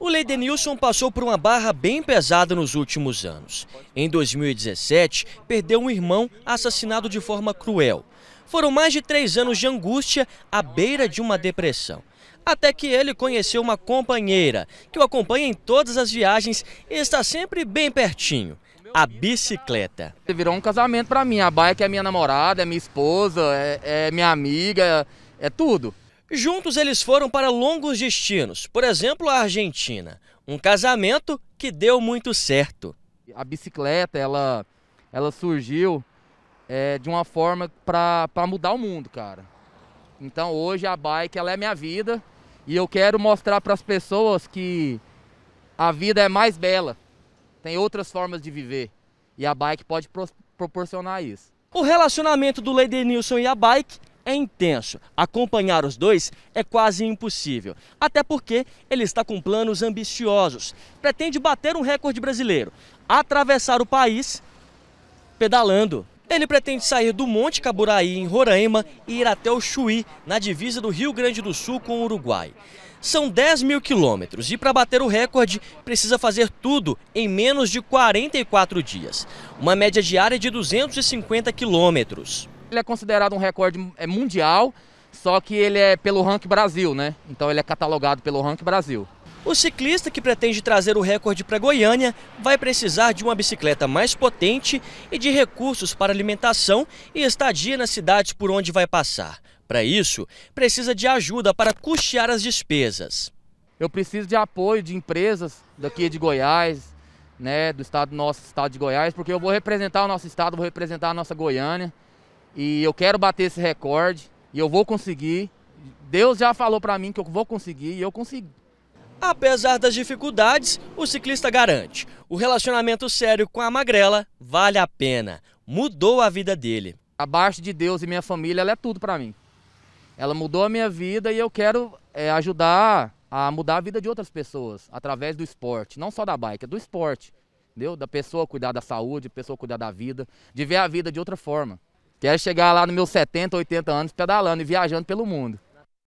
O Leidenilson passou por uma barra bem pesada nos últimos anos. Em 2017, perdeu um irmão assassinado de forma cruel. Foram mais de três anos de angústia à beira de uma depressão. Até que ele conheceu uma companheira que o acompanha em todas as viagens e está sempre bem pertinho. A bicicleta. Virou um casamento para mim. A Baia é minha namorada, é minha esposa, é, é minha amiga, é, é tudo. Juntos eles foram para longos destinos, por exemplo, a Argentina. Um casamento que deu muito certo. A bicicleta, ela, ela surgiu é, de uma forma para mudar o mundo, cara. Então hoje a bike ela é minha vida e eu quero mostrar para as pessoas que a vida é mais bela, tem outras formas de viver e a bike pode pro proporcionar isso. O relacionamento do Nilson e a bike é intenso. Acompanhar os dois é quase impossível. Até porque ele está com planos ambiciosos. Pretende bater um recorde brasileiro, atravessar o país pedalando. Ele pretende sair do Monte Caburaí, em Roraima, e ir até o Chuí, na divisa do Rio Grande do Sul com o Uruguai. São 10 mil quilômetros e para bater o recorde precisa fazer tudo em menos de 44 dias, uma média diária de 250 quilômetros. Ele é considerado um recorde é, mundial, só que ele é pelo Rank Brasil, né? Então ele é catalogado pelo Rank Brasil. O ciclista que pretende trazer o recorde para Goiânia vai precisar de uma bicicleta mais potente e de recursos para alimentação e estadia nas cidades por onde vai passar. Para isso, precisa de ajuda para custear as despesas. Eu preciso de apoio de empresas daqui de Goiás, né, do estado nosso estado de Goiás, porque eu vou representar o nosso estado, vou representar a nossa Goiânia. E eu quero bater esse recorde e eu vou conseguir. Deus já falou para mim que eu vou conseguir e eu consegui. Apesar das dificuldades, o ciclista garante: o relacionamento sério com a magrela vale a pena. Mudou a vida dele. Abaixo de Deus e minha família, ela é tudo para mim. Ela mudou a minha vida e eu quero é, ajudar a mudar a vida de outras pessoas através do esporte, não só da bike, é do esporte, entendeu? Da pessoa cuidar da saúde, da pessoa cuidar da vida, de ver a vida de outra forma. Quero chegar lá nos meus 70, 80 anos pedalando e viajando pelo mundo.